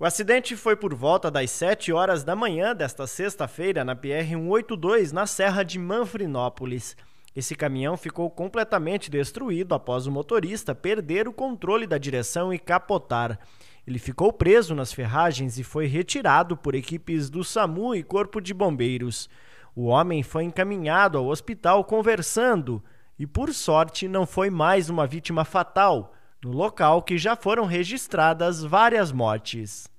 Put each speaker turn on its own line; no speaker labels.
O acidente foi por volta das 7 horas da manhã desta sexta-feira na PR-182, na Serra de Manfrinópolis. Esse caminhão ficou completamente destruído após o motorista perder o controle da direção e capotar. Ele ficou preso nas ferragens e foi retirado por equipes do SAMU e Corpo de Bombeiros. O homem foi encaminhado ao hospital conversando e, por sorte, não foi mais uma vítima fatal no local que já foram registradas várias mortes.